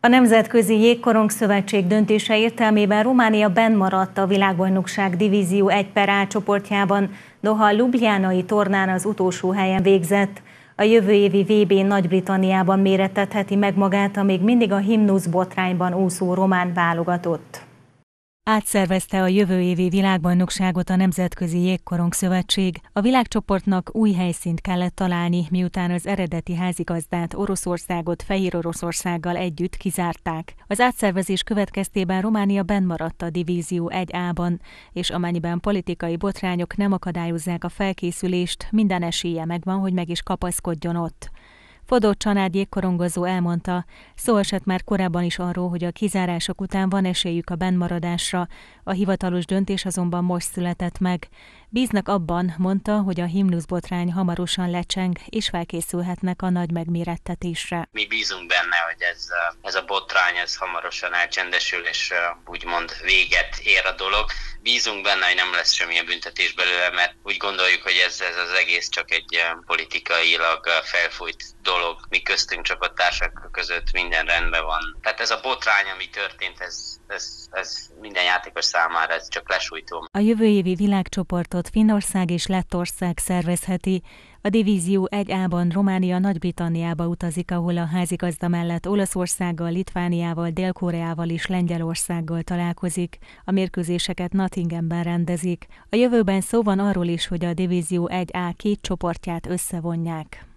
A Nemzetközi Jégkorong Szövetség döntése értelmében Románia benmaradt a világbajnokság divízió 1 per A csoportjában, noha a Ljubljanai tornán az utolsó helyen végzett. A jövő évi vb Nagy-Britanniában méretetheti meg magát a még mindig a himnusz botrányban úszó román válogatott. Átszervezte a jövő évi világbajnokságot a Nemzetközi Jégkorong Szövetség. A világcsoportnak új helyszínt kellett találni, miután az eredeti házigazdát Oroszországot Fehér Oroszországgal együtt kizárták. Az átszervezés következtében Románia benmaradt a divízió 1 ban és amennyiben politikai botrányok nem akadályozzák a felkészülést, minden esélye megvan, hogy meg is kapaszkodjon ott. Fodó család jégkorongozó elmondta, szó esett már korábban is arról, hogy a kizárások után van esélyük a bennmaradásra, a hivatalos döntés azonban most született meg. Bíznak abban, mondta, hogy a himnuszbotrány botrány hamarosan lecseng, és felkészülhetnek a nagy megmérettetésre. Mi bízunk benne, hogy ez, ez a botrány ez hamarosan elcsendesül, és úgymond véget ér a dolog. Bízunk benne, hogy nem lesz semmilyen büntetés belőle, mert úgy gondoljuk, hogy ez, ez az egész csak egy politikailag felfújt dolog, mi köztünk csak a társak között minden rendben van. Tehát ez a botrány, ami történt, ez, ez, ez minden játékos számára, ez csak lesújtó. A jövő évi világcsoportot Finnország és Lettország szervezheti, a divízió 1-ában Románia Nagy-Britanniába utazik, ahol a házigazda mellett Olaszországgal, Litvániával, Dél-Koreával és Lengyelországgal találkozik. A mérkőzéseket Nottinghamben rendezik. A jövőben szó van arról is, hogy a divízió 1A két csoportját összevonják.